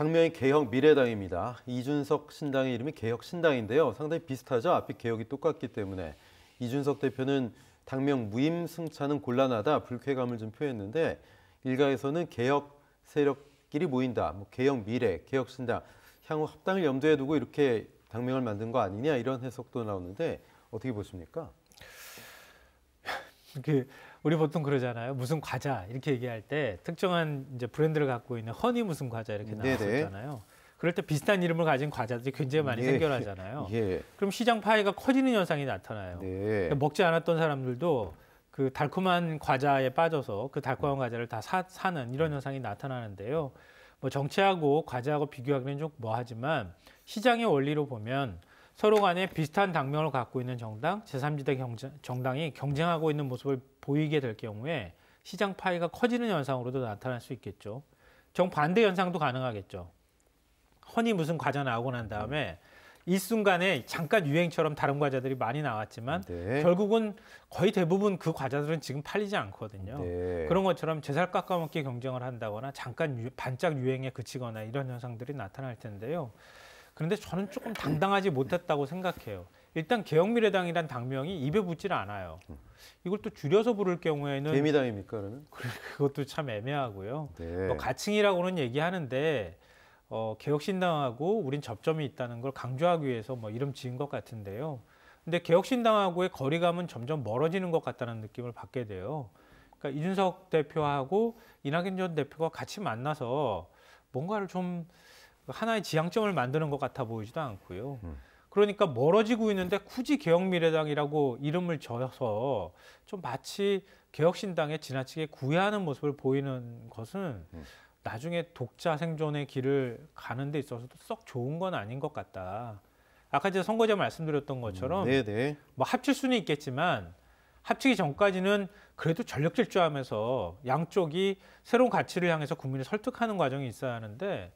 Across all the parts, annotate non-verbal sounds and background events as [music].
당명이 개혁 미래당입니다. 이준석 신당의 이름이 개혁 신당인데요. 상당히 비슷하죠. 앞에 개혁이 똑같기 때문에 이준석 대표는 당명 무임 승차는 곤란하다 불쾌감을 좀 표했는데 일각에서는 개혁 세력끼리 모인다. 뭐 개혁 미래, 개혁 신당 향후 합당을 염두에 두고 이렇게 당명을 만든 거 아니냐 이런 해석도 나오는데 어떻게 보십니까? 이렇게 우리 보통 그러잖아요. 무슨 과자 이렇게 얘기할 때 특정한 이제 브랜드를 갖고 있는 허니 무슨 과자 이렇게 나왔었잖아요. 그럴 때 비슷한 이름을 가진 과자들이 굉장히 많이 예. 생겨나잖아요. 예. 그럼 시장 파이가 커지는 현상이 나타나요. 네. 그러니까 먹지 않았던 사람들도 그 달콤한 과자에 빠져서 그 달콤한 과자를 다 사, 사는 이런 현상이 나타나는데요. 뭐정체하고 과자하고 비교하기는 좀 뭐하지만 시장의 원리로 보면 서로 간에 비슷한 당명을 갖고 있는 정당, 제3지대 경쟁, 정당이 경쟁하고 있는 모습을 보이게 될 경우에 시장 파이가 커지는 현상으로도 나타날 수 있겠죠. 정반대 현상도 가능하겠죠. 허니 무슨 과자 나오고 난 다음에 이 순간에 잠깐 유행처럼 다른 과자들이 많이 나왔지만 네. 결국은 거의 대부분 그 과자들은 지금 팔리지 않거든요. 네. 그런 것처럼 제살 깎아먹기 경쟁을 한다거나 잠깐 유, 반짝 유행에 그치거나 이런 현상들이 나타날 텐데요. 그런데 저는 조금 당당하지 못했다고 생각해요. 일단 개혁미래당이란 당명이 입에 붙질 않아요. 음. 이걸 또 줄여서 부를 경우에는 개미당입니까 그러면? 그, 그것도 참 애매하고요. 네. 뭐 가칭이라고는 얘기하는데 어, 개혁신당하고 우린 접점이 있다는 걸 강조하기 위해서 뭐 이름 지은 것 같은데요. 근데 개혁신당하고의 거리감은 점점 멀어지는 것 같다는 느낌을 받게 돼요. 그러니까 이준석 대표하고 이낙연 전 대표가 같이 만나서 뭔가를 좀 하나의 지향점을 만드는 것 같아 보이지도 않고요. 음. 그러니까 멀어지고 있는데 굳이 개혁미래당이라고 이름을 져서 좀 마치 개혁신당에 지나치게 구애하는 모습을 보이는 것은 음. 나중에 독자 생존의 길을 가는 데 있어서도 썩 좋은 건 아닌 것 같다. 아까 제가 선거제 말씀드렸던 음, 것처럼 음, 뭐 합칠 수는 있겠지만 합치기 전까지는 그래도 전력 질주하면서 양쪽이 새로운 가치를 향해서 국민을 설득하는 과정이 있어야 하는데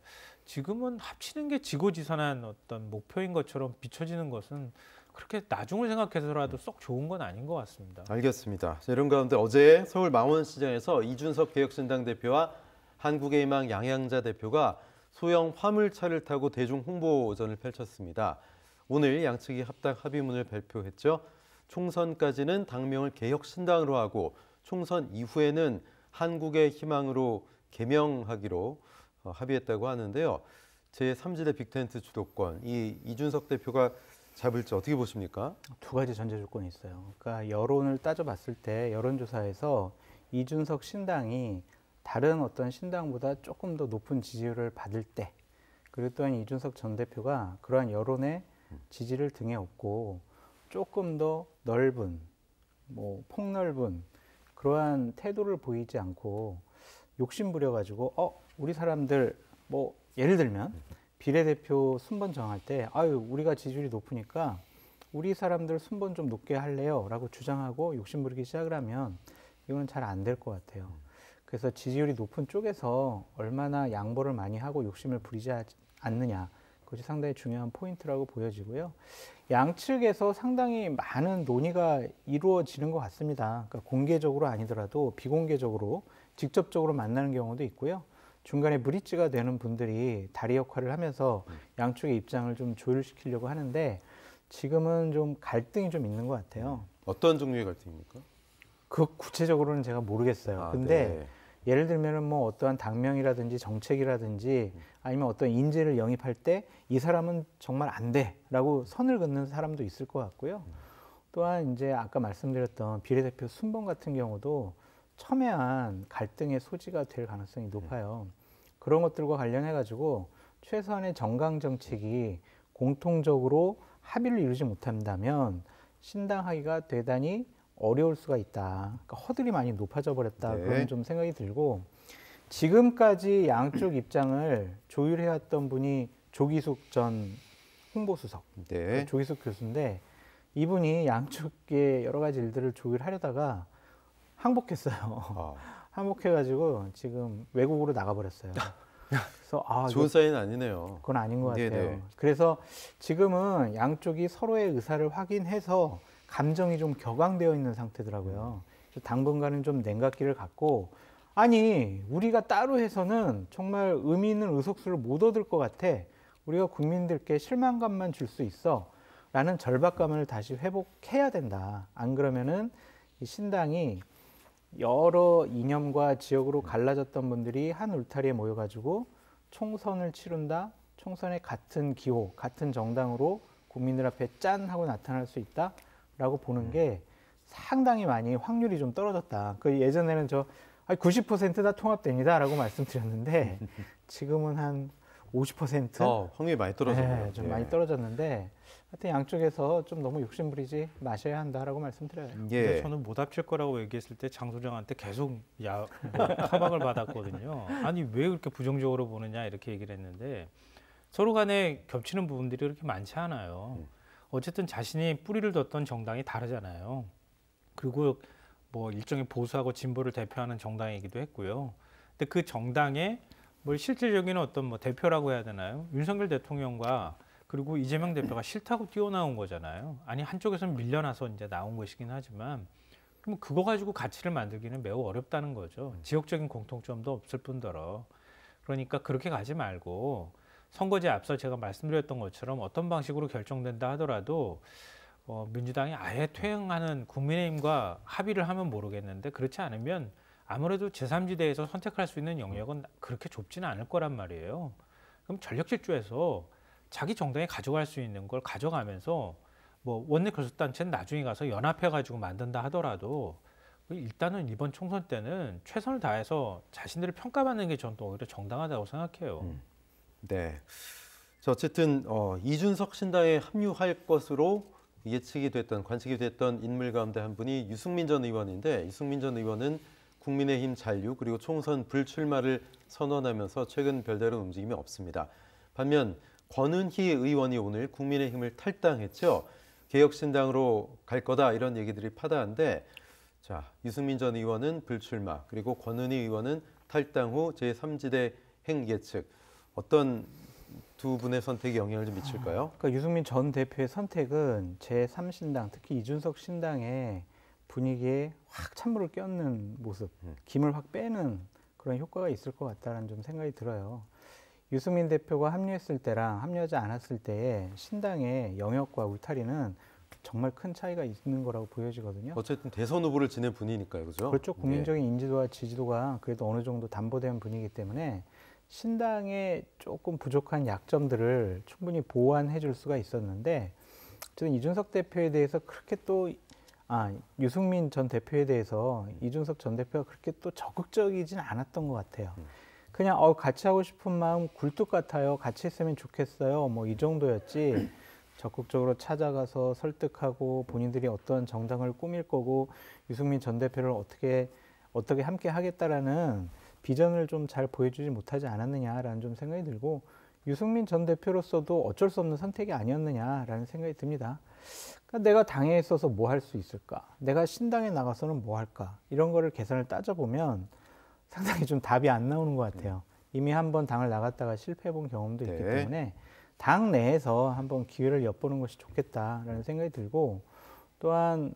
지금은 합치는 게 지고지선한 어떤 목표인 것처럼 비춰지는 것은 그렇게 나중을 생각해서라도 썩 좋은 건 아닌 것 같습니다. 알겠습니다. 이런 가운데 어제 서울 망원시장에서 이준석 개혁신당 대표와 한국의망 양양자 대표가 소형 화물차를 타고 대중 홍보전을 펼쳤습니다. 오늘 양측이 합당 합의문을 발표했죠. 총선까지는 당명을 개혁신당으로 하고 총선 이후에는 한국의 희망으로 개명하기로 어, 합의했다고 하는데요. 제3지대 빅텐트 주도권 이 이준석 대표가 잡을지 어떻게 보십니까? 두 가지 전제 조건이 있어요. 그러니까 여론을 따져봤을 때 여론조사에서 이준석 신당이 다른 어떤 신당보다 조금 더 높은 지지율을 받을 때 그리고 또한 이준석 전 대표가 그러한 여론의 지지를 등에 업고 조금 더 넓은 뭐 폭넓은 그러한 태도를 보이지 않고 욕심 부려 가지고 어 우리 사람들 뭐 예를 들면 비례대표 순번 정할 때 아유 우리가 지지율이 높으니까 우리 사람들 순번 좀 높게 할래요라고 주장하고 욕심 부리기 시작을 하면 이거는 잘 안 될 것 같아요. 그래서 지지율이 높은 쪽에서 얼마나 양보를 많이 하고 욕심을 부리지 않느냐 그것이 상당히 중요한 포인트라고 보여지고요. 양측에서 상당히 많은 논의가 이루어지는 것 같습니다. 그러니까 공개적으로 아니더라도 비공개적으로 직접적으로 만나는 경우도 있고요. 중간에 브릿지가 되는 분들이 다리 역할을 하면서 양쪽의 입장을 좀 조율시키려고 하는데 지금은 좀 갈등이 좀 있는 것 같아요. 어떤 종류의 갈등입니까? 그 구체적으로는 제가 모르겠어요. 아, 근데 네. 예를 들면은 뭐 어떠한 당명이라든지 정책이라든지 아니면 어떤 인재를 영입할 때 이 사람은 정말 안 돼라고 선을 긋는 사람도 있을 것 같고요. 또한 이제 아까 말씀드렸던 비례대표 순번 같은 경우도 첨예한 갈등의 소지가 될 가능성이 네. 높아요. 그런 것들과 관련해 가지고 최소한의 정강 정책이 공통적으로 합의를 이루지 못한다면 신당하기가 대단히 어려울 수가 있다. 그러니까 허들이 많이 높아져 버렸다. 네. 그런 좀 생각이 들고 지금까지 양쪽 [clears throat] 입장을 조율해왔던 분이 조기숙 전 홍보수석, 네. 그 조기숙 교수인데 이분이 양쪽의 여러 가지 일들을 조율하려다가 항복했어요. 어. [laughs] 항복해가지고 지금 외국으로 나가버렸어요. [laughs] 그래서 아, 좋은 사인 아니네요. 그건 아닌 것 네, 같아요. 네네. 그래서 지금은 양쪽이 서로의 의사를 확인해서 감정이 좀 격앙되어 있는 상태더라고요. 음. 당분간은 좀 냉각기를 갖고 아니 우리가 따로 해서는 정말 의미 있는 의석수를 못 얻을 것 같아. 우리가 국민들께 실망감만 줄 수 있어. 라는 절박감을 다시 회복해야 된다. 안 그러면은 이 신당이 여러 이념과 지역으로 갈라졌던 분들이 한 울타리에 모여가지고 총선을 치른다. 총선에 같은 기호, 같은 정당으로 국민들 앞에 짠 하고 나타날 수 있다라고 보는 게 상당히 많이 확률이 좀 떨어졌다. 그 예전에는 저 90%다 통합됩니다라고 말씀드렸는데 [laughs] 지금은 한 50%? 어, 확률이 많이 떨어졌네요. 네, 좀 예. 많이 떨어졌는데 하여튼 양쪽에서 좀 너무 욕심 부리지 마셔야 한다라고 말씀드려요. 예. 저는 못 합칠 거라고 얘기했을 때장 소장한테 계속 야, 뭐, 타박을 받았거든요. 아니 왜 그렇게 부정적으로 보느냐 이렇게 얘기를 했는데 서로 간에 겹치는 부분들이 그렇게 많지 않아요. 어쨌든 자신이 뿌리를 뒀던 정당이 다르잖아요. 그리고 뭐 일종의 보수하고 진보를 대표하는 정당이기도 했고요. 근데 그 정당의 뭘 실질적인 어떤 뭐 대표라고 해야 되나요? 윤석열 대통령과 그리고 이재명 대표가 싫다고 뛰어나온 거잖아요. 아니 한쪽에서는 밀려나서 이제 나온 것이긴 하지만 그럼 그거 가지고 가치를 만들기는 매우 어렵다는 거죠. 지역적인 공통점도 없을 뿐더러 그러니까 그렇게 가지 말고 선거제 앞서 제가 말씀드렸던 것처럼 어떤 방식으로 결정된다 하더라도 어, 민주당이 아예 퇴행하는 국민의힘과 합의를 하면 모르겠는데 그렇지 않으면 아무래도 제3지대에서 선택할 수 있는 영역은 그렇게 좁지는 않을 거란 말이에요. 그럼 전력 질주에서 자기 정당이 가져갈 수 있는 걸 가져가면서 뭐 원내 교섭단체는 나중에 가서 연합해 가지고 만든다 하더라도 일단은 이번 총선 때는 최선을 다해서 자신들을 평가받는 게 저는 오히려 정당하다고 생각해요. 음. 네. 자, 어쨌든 어, 이준석 신당에 합류할 것으로 예측이 됐던 관측이 됐던 인물 가운데 한 분이 유승민 전 의원인데 유승민전 의원은 국민의힘 잔류 그리고 총선 불출마를 선언하면서 최근 별다른 움직임이 없습니다. 반면 권은희 의원이 오늘 국민의힘을 탈당했죠. 개혁신당으로 갈 거다 이런 얘기들이 파다한데 자 유승민 전 의원은 불출마 그리고 권은희 의원은 탈당 후 제3지대 행계 측 어떤 두 분의 선택이 영향을 좀 미칠까요? 아, 그러니까 유승민 전 대표의 선택은 제3신당 특히 이준석 신당의 분위기에 확 찬물을 끼얹는 모습, 음. 김을 확 빼는 그런 효과가 있을 것 같다는 좀 생각이 들어요. 유승민 대표가 합류했을 때랑 합류하지 않았을 때의 신당의 영역과 울타리는 정말 큰 차이가 있는 거라고 보여지거든요. 어쨌든 대선 후보를 지낸 분이니까요, 그죠? 그렇죠. 예. 국민적인 예. 인지도와 지지도가 그래도 어느 정도 담보된 분이기 때문에 신당의 조금 부족한 약점들을 충분히 보완해 줄 수가 있었는데 저는 이준석 대표에 대해서 그렇게 또 아, 유승민 전 대표에 대해서 이준석 전 대표가 그렇게 또 적극적이진 않았던 것 같아요. 음. 그냥 어, 같이 하고 싶은 마음 굴뚝 같아요. 같이 했으면 좋겠어요. 뭐 이 정도였지. [clears throat] 적극적으로 찾아가서 설득하고 본인들이 어떤 정당을 꾸밀 거고 유승민 전 대표를 어떻게 어떻게 함께 하겠다라는 비전을 좀 잘 보여주지 못하지 않았느냐라는 좀 생각이 들고 유승민 전 대표로서도 어쩔 수 없는 선택이 아니었느냐라는 생각이 듭니다. 그러니까 내가 당에 있어서 뭐 할 수 있을까? 내가 신당에 나가서는 뭐 할까? 이런 거를 계산을 따져보면 상당히 좀 답이 안 나오는 것 같아요. 이미 한 번 당을 나갔다가 실패해본 경험도 있기 네. 때문에 당 내에서 한 번 기회를 엿보는 것이 좋겠다라는 생각이 들고 또한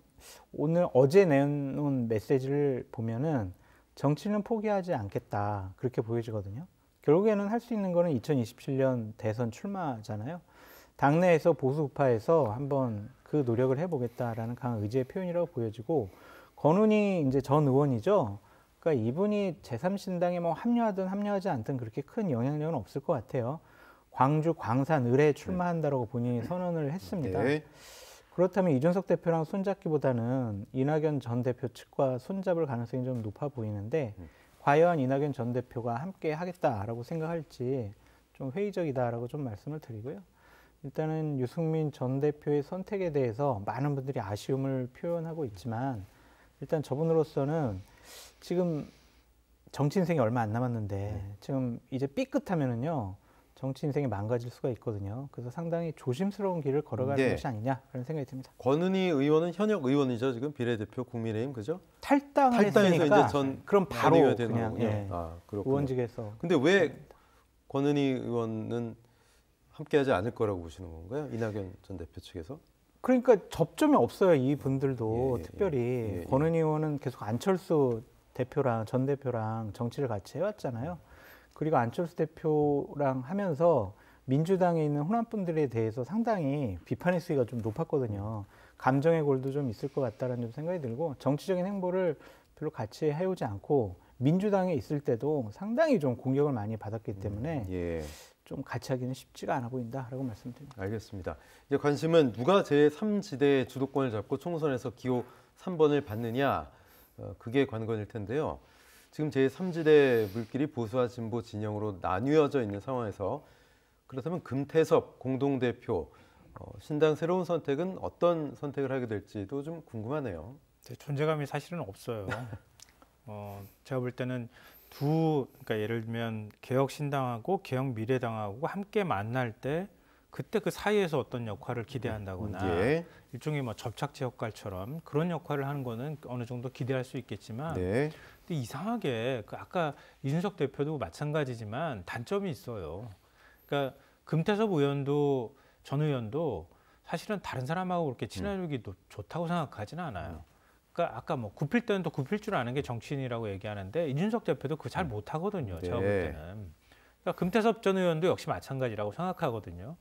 오늘 어제 내놓은 메시지를 보면은 정치는 포기하지 않겠다 그렇게 보여지거든요. 결국에는 할 수 있는 거는 2027년 대선 출마잖아요. 당내에서 보수 파에서 한 번 그 노력을 해보겠다라는 강한 의지의 표현이라고 보여지고 건운이 이제 전 의원이죠. 그러니까 이분이 제3신당에 뭐 합류하든 합류하지 않든 그렇게 큰 영향력은 없을 것 같아요. 광주 광산 을에 네. 출마한다라고 본인이 선언을 했습니다. 네. 그렇다면 이준석 대표랑 손잡기보다는 이낙연 전 대표 측과 손잡을 가능성이 좀 높아 보이는데 음. 과연 이낙연 전 대표가 함께 하겠다라고 생각할지 좀 회의적이다라고 좀 말씀을 드리고요. 일단은 유승민 전 대표의 선택에 대해서 많은 분들이 아쉬움을 표현하고 있지만 일단 저분으로서는 지금 정치 인생이 얼마 안 남았는데 네. 지금 이제 삐끗하면은요 정치 인생이 망가질 수가 있거든요. 그래서 상당히 조심스러운 길을 걸어가는 네. 것이 아니냐 그런 생각이 듭니다. 권은희 의원은 현역 의원이죠 지금 비례대표 국민의힘 그죠? 탈당을 탈당해서 이제 전 네, 그럼 바로 그냥 예. 아, 의원직에서. 근데 왜 권은희 의원은 함께하지 않을 거라고 보시는 건가요? 이낙연 전 대표 측에서? 그러니까 접점이 없어요 이 분들도 예, 예 특별히 예, 예. 권은 의원은 계속 안철수 대표랑 전 대표랑 정치를 같이 해왔잖아요. 그리고 안철수 대표랑 하면서 민주당에 있는 호남 분들에 대해서 상당히 비판의 수위가 좀 높았거든요. 감정의 골도 좀 있을 것 같다라는 좀 생각이 들고 정치적인 행보를 별로 같이 해오지 않고 민주당에 있을 때도 상당히 좀 공격을 많이 받았기 음, 때문에 음, 예. 좀 같이 하기는 쉽지가 않아 보인다라고 말씀드립니다. 알겠습니다. 이제 관심은 누가 제3지대의 주도권을 잡고 총선에서 기호 3번을 받느냐 어, 그게 관건일 텐데요. 지금 제3지대 물길이 보수와 진보 진영으로 나뉘어져 있는 상황에서 그렇다면 금태섭 공동대표 어, 신당 새로운 선택은 어떤 선택을 하게 될지도 좀 궁금하네요. 존재감이 사실은 없어요. [laughs] 어, 제가 볼 때는 두 그러니까 예를 들면 개혁신당하고 개혁미래당하고 함께 만날 때 그때 그 사이에서 어떤 역할을 기대한다거나 음, 예. 일종의 뭐 접착제 역할처럼 그런 역할을 하는 거는 어느 정도 기대할 수 있겠지만 네. 근데 이상하게 그 아까 이준석 대표도 마찬가지지만 단점이 있어요. 그러니까 금태섭 의원도 전 의원도 사실은 다른 사람하고 그렇게 친화력이 음. 좋다고 생각하지는 않아요. 음. 그러니까 아까 뭐 굽힐 때는 또 굽힐 줄 아는 게 정치인이라고 얘기하는데 이준석 대표도 그거 잘 음. 못하거든요. 네. 제가 볼 때는. 그러니까 금태섭 전 의원도 역시 마찬가지라고 생각하거든요.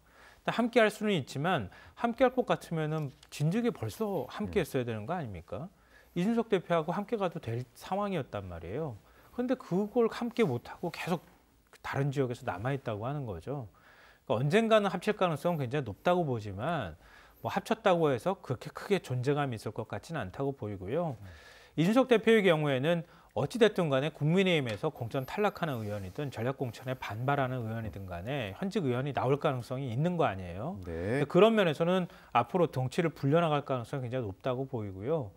함께 할 수는 있지만 함께 할 것 같으면은 진즉에 벌써 함께 했어야 되는 거 아닙니까? 이준석 대표하고 함께 가도 될 상황이었단 말이에요. 그런데 그걸 함께 못하고 계속 다른 지역에서 남아있다고 하는 거죠. 그러니까 언젠가는 합칠 가능성은 굉장히 높다고 보지만 뭐 합쳤다고 해서 그렇게 크게 존재감이 있을 것 같지는 않다고 보이고요. 음. 이준석 대표의 경우에는 어찌됐든 간에 국민의힘에서 공천 탈락하는 의원이든 전략공천에 반발하는 의원이든 간에 현직 의원이 나올 가능성이 있는 거 아니에요. 네. 그런 면에서는 앞으로 덩치를 불려나갈 가능성이 굉장히 높다고 보이고요.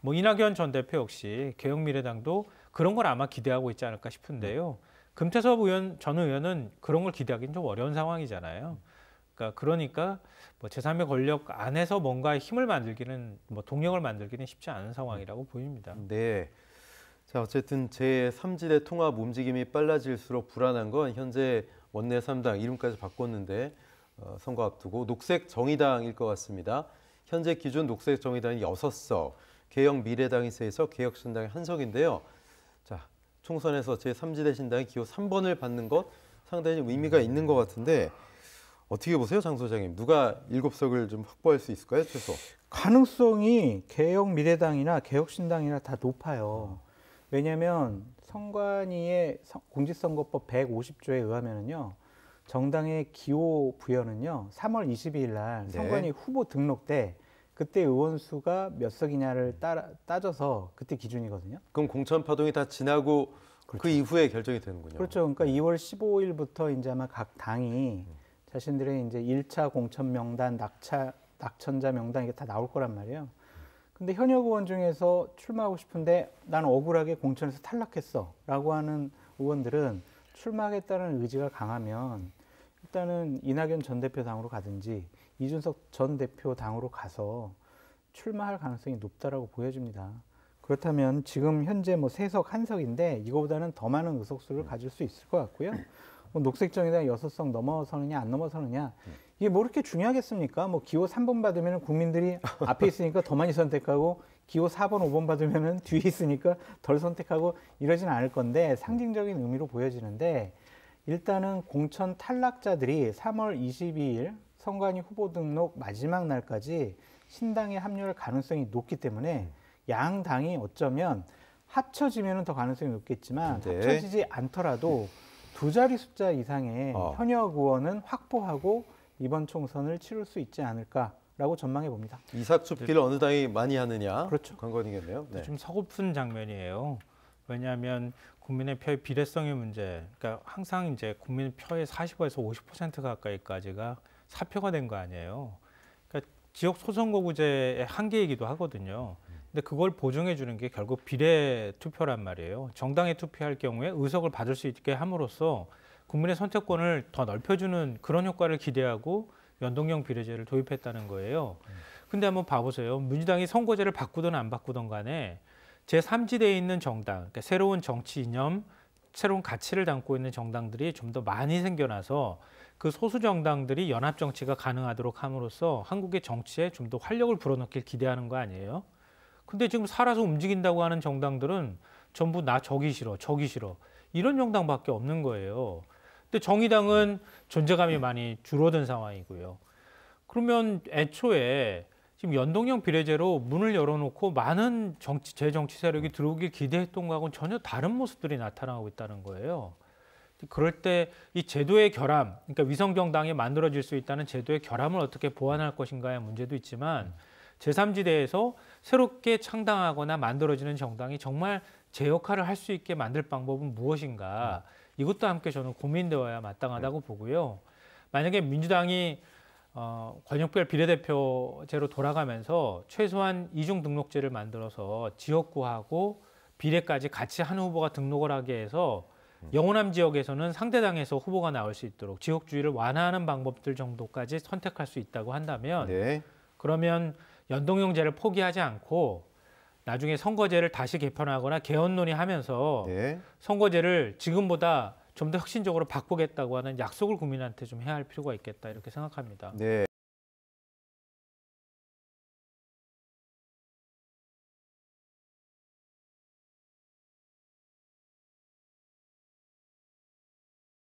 뭐 이낙연 전 대표 역시 개혁미래당도 그런 걸 아마 기대하고 있지 않을까 싶은데요. 금태섭 의원 전 의원은 그런 걸 기대하기는 좀 어려운 상황이잖아요. 그러니까, 그러니까 뭐 제3의 권력 안에서 뭔가 힘을 만들기는 뭐 동력을 만들기는 쉽지 않은 상황이라고 보입니다. 네. 자, 어쨌든 제3지대 통합 움직임이 빨라질수록 불안한 건 현재 원내 3당 이름까지 바꿨는데 어, 선거 앞두고 녹색 정의당일 것 같습니다. 현재 기준 녹색 정의당이 6석, 개혁 미래당이 3석, 개혁 신당이 1석인데요. 자, 총선에서 제3지대 신당이 기호 3번을 받는 것 상당히 의미가 있는 것 같은데 어떻게 보세요, 장 소장님? 누가 일곱 석을 좀 확보할 수 있을까요, 최소? 가능성이 개혁 미래당이나 개혁신당이나 다 높아요. 어. 왜냐하면 선관위의 공직선거법 150조에 의하면요 정당의 기호 부여는요 3월 22일 날 네. 선관위 네. 후보 등록 때 그때 의원 수가 몇 석이냐를 따라, 따져서 그때 기준이거든요. 그럼 공천 파동이 다 지나고 그 그렇죠. 그 이후에 결정이 되는군요. 그렇죠. 그러니까 2월 15일부터 이제 아마 각 당이 음. 자신들의 이제 1차 공천 명단, 낙차, 낙천자 명단 이게 다 나올 거란 말이에요. 근데 현역 의원 중에서 출마하고 싶은데 난 억울하게 공천에서 탈락했어 라고 하는 의원들은 출마하겠다는 의지가 강하면 일단은 이낙연 전 대표 당으로 가든지 이준석 전 대표 당으로 가서 출마할 가능성이 높다라고 보여집니다. 그렇다면 지금 현재 뭐 세석 한석인데 이거보다는 더 많은 의석수를 네. 가질 수 있을 것 같고요. 뭐 녹색정의당 여섯성 넘어서느냐 안 넘어서느냐 음. 이게 뭐이렇게 중요하겠습니까? 뭐 기호 3번 받으면 국민들이 [laughs] 앞에 있으니까 더 많이 선택하고 기호 4번, 5번 받으면 뒤에 있으니까 덜 선택하고 이러진 않을 건데 상징적인 의미로 보여지는데 일단은 공천 탈락자들이 3월 22일 선관위 후보 등록 마지막 날까지 신당에 합류할 가능성이 높기 때문에 음. 양 당이 어쩌면 합쳐지면 더 가능성이 높겠지만 네. 합쳐지지 않더라도 두 자리 숫자 이상의 어. 현역 의원은 확보하고 이번 총선을 치를 수 있지 않을까라고 전망해 봅니다. 이삭숲길 어느 당이 많이 하느냐 그렇죠. 그 건이겠네요. 네. 좀 서글픈 장면이에요. 왜냐하면 국민의 표의 비례성의 문제, 그러니까 항상 이제 국민 표의 45에서 50% 가까이까지가 사표가 된 거 아니에요. 그러니까 지역 소선거구제의 한계이기도 하거든요. 근데 그걸 보증해 주는 게 결국 비례 투표란 말이에요. 정당에 투표할 경우에 의석을 받을 수 있게 함으로써 국민의 선택권을 더 넓혀주는 그런 효과를 기대하고 연동형 비례제를 도입했다는 거예요. 근데 한번 봐보세요. 민주당이 선거제를 바꾸든 안 바꾸든 간에 제3지대에 있는 정당, 그러니까 새로운 정치 이념, 새로운 가치를 담고 있는 정당들이 좀 더 많이 생겨나서 그 소수 정당들이 연합 정치가 가능하도록 함으로써 한국의 정치에 좀 더 활력을 불어넣길 기대하는 거 아니에요? 근데 지금 살아서 움직인다고 하는 정당들은 전부 나 저기 싫어, 저기 싫어. 이런 정당밖에 없는 거예요. 근데 정의당은 존재감이 네. 많이 줄어든 상황이고요. 그러면 애초에 지금 연동형 비례제로 문을 열어놓고 많은 정치, 재정치 세력이 들어오길 기대했던 거하고는 전혀 다른 모습들이 나타나고 있다는 거예요. 그럴 때 이 제도의 결함, 그러니까 위성정당이 만들어질 수 있다는 제도의 결함을 어떻게 보완할 것인가의 문제도 있지만 음. 제3지대에서 새롭게 창당하거나 만들어지는 정당이 정말 제 역할을 할 수 있게 만들 방법은 무엇인가 이것도 함께 저는 고민되어야 마땅하다고 보고요. 만약에 민주당이 어, 권역별 비례대표제로 돌아가면서 최소한 이중 등록제를 만들어서 지역구하고 비례까지 같이 한 후보가 등록을 하게 해서 음. 영호남 지역에서는 상대당에서 후보가 나올 수 있도록 지역주의를 완화하는 방법들 정도까지 선택할 수 있다고 한다면 네. 그러면 연동형제를 포기하지 않고 나중에 선거제를 다시 개편하거나 개헌 논의하면서 네. 선거제를 지금보다 좀 더 혁신적으로 바꾸겠다고 하는 약속을 국민한테 좀 해야 할 필요가 있겠다 이렇게 생각합니다. 네.